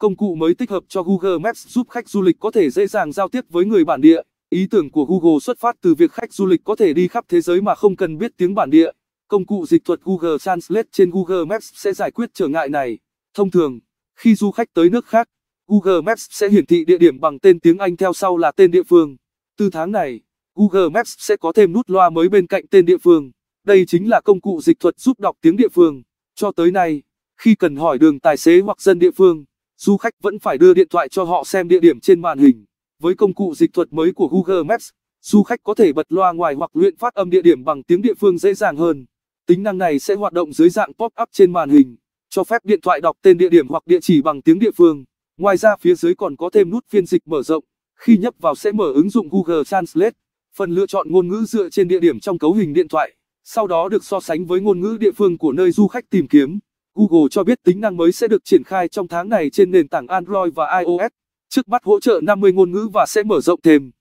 Công cụ mới tích hợp cho Google Maps giúp khách du lịch có thể dễ dàng giao tiếp với người bản địa. Ý tưởng của Google xuất phát từ việc khách du lịch có thể đi khắp thế giới mà không cần biết tiếng bản địa. Công cụ dịch thuật Google Translate trên Google Maps sẽ giải quyết trở ngại này. Thông thường, khi du khách tới nước khác, Google Maps sẽ hiển thị địa điểm bằng tên tiếng Anh theo sau là tên địa phương. Từ tháng này, Google Maps sẽ có thêm nút loa mới bên cạnh tên địa phương. Đây chính là công cụ dịch thuật giúp đọc tiếng địa phương. Cho tới nay, khi cần hỏi đường tài xế hoặc dân địa phương, du khách vẫn phải đưa điện thoại cho họ xem địa điểm trên màn hình. Với công cụ dịch thuật mới của Google Maps, du khách có thể bật loa ngoài hoặc luyện phát âm địa điểm bằng tiếng địa phương dễ dàng hơn. Tính năng này sẽ hoạt động dưới dạng pop-up trên màn hình, cho phép điện thoại đọc tên địa điểm hoặc địa chỉ bằng tiếng địa phương. Ngoài ra phía dưới còn có thêm nút phiên dịch mở rộng, khi nhấp vào sẽ mở ứng dụng Google Translate, phần lựa chọn ngôn ngữ dựa trên địa điểm trong cấu hình điện thoại, sau đó được so sánh với ngôn ngữ địa phương của nơi du khách tìm kiếm. Google cho biết tính năng mới sẽ được triển khai trong tháng này trên nền tảng Android và iOS, trước mắt hỗ trợ 50 ngôn ngữ và sẽ mở rộng thêm.